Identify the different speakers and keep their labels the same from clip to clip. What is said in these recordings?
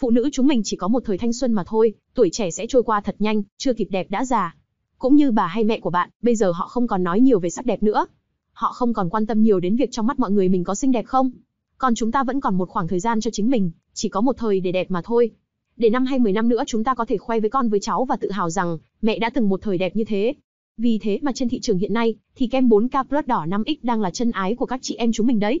Speaker 1: phụ nữ chúng mình chỉ có một thời thanh xuân mà thôi, tuổi trẻ sẽ trôi qua thật nhanh, chưa kịp đẹp đã già. Cũng như bà hay mẹ của bạn, bây giờ họ không còn nói nhiều về sắc đẹp nữa. Họ không còn quan tâm nhiều đến việc trong mắt mọi người mình có xinh đẹp không. Còn chúng ta vẫn còn một khoảng thời gian cho chính mình, chỉ có một thời để đẹp mà thôi. Để năm hay 10 năm nữa chúng ta có thể khoe với con với cháu và tự hào rằng mẹ đã từng một thời đẹp như thế. Vì thế mà trên thị trường hiện nay thì kem 4K Plus đỏ 5X đang là chân ái của các chị em chúng mình đấy.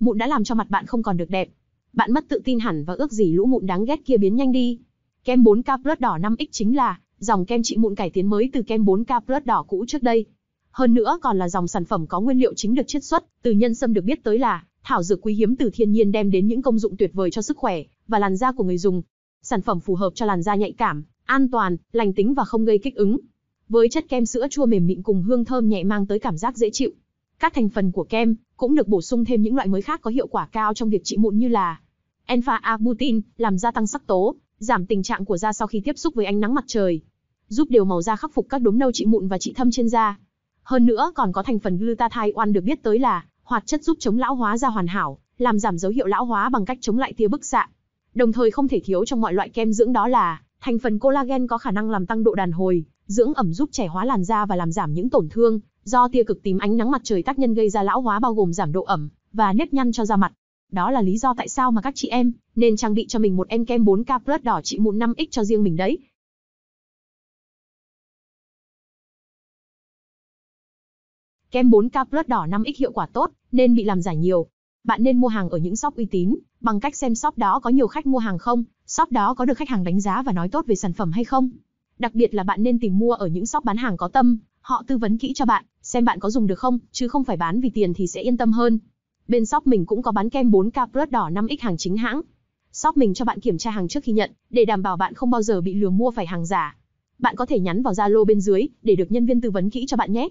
Speaker 1: mụn đã làm cho mặt bạn không còn được đẹp. Bạn mất tự tin hẳn và ước gì lũ mụn đáng ghét kia biến nhanh đi. Kem 4K Plus đỏ 5X chính là dòng kem trị mụn cải tiến mới từ kem 4K Plus đỏ cũ trước đây. Hơn nữa còn là dòng sản phẩm có nguyên liệu chính được chiết xuất từ nhân sâm được biết tới là thảo dược quý hiếm từ thiên nhiên đem đến những công dụng tuyệt vời cho sức khỏe và làn da của người dùng. Sản phẩm phù hợp cho làn da nhạy cảm, an toàn, lành tính và không gây kích ứng. Với chất kem sữa chua mềm mịn cùng hương thơm nhẹ mang tới cảm giác dễ chịu. Các thành phần của kem cũng được bổ sung thêm những loại mới khác có hiệu quả cao trong việc trị mụn như là alpha-arbutin, làm gia tăng sắc tố, giảm tình trạng của da sau khi tiếp xúc với ánh nắng mặt trời, giúp điều màu da khắc phục các đốm nâu trị mụn và trị thâm trên da. Hơn nữa còn có thành phần glutathione được biết tới là hoạt chất giúp chống lão hóa da hoàn hảo, làm giảm dấu hiệu lão hóa bằng cách chống lại tia bức xạ. Đồng thời không thể thiếu trong mọi loại kem dưỡng đó là thành phần collagen có khả năng làm tăng độ đàn hồi, dưỡng ẩm giúp trẻ hóa làn da và làm giảm những tổn thương, do tia cực tím ánh nắng mặt trời tác nhân gây ra lão hóa bao gồm giảm độ ẩm và nếp nhăn cho da mặt. Đó là lý do tại sao mà các chị em nên trang bị cho mình một em kem 4K Plus đỏ trị mụn 5X cho riêng mình đấy. Kem 4K Plus đỏ 5X hiệu quả tốt, nên bị làm giả nhiều. Bạn nên mua hàng ở những shop uy tín, bằng cách xem shop đó có nhiều khách mua hàng không, shop đó có được khách hàng đánh giá và nói tốt về sản phẩm hay không. Đặc biệt là bạn nên tìm mua ở những shop bán hàng có tâm, họ tư vấn kỹ cho bạn xem bạn có dùng được không, chứ không phải bán vì tiền thì sẽ yên tâm hơn. Bên shop mình cũng có bán kem 4K Plus đỏ 5X hàng chính hãng. Shop mình cho bạn kiểm tra hàng trước khi nhận, để đảm bảo bạn không bao giờ bị lừa mua phải hàng giả. Bạn có thể nhắn vào Zalo bên dưới để được nhân viên tư vấn kỹ cho bạn nhé.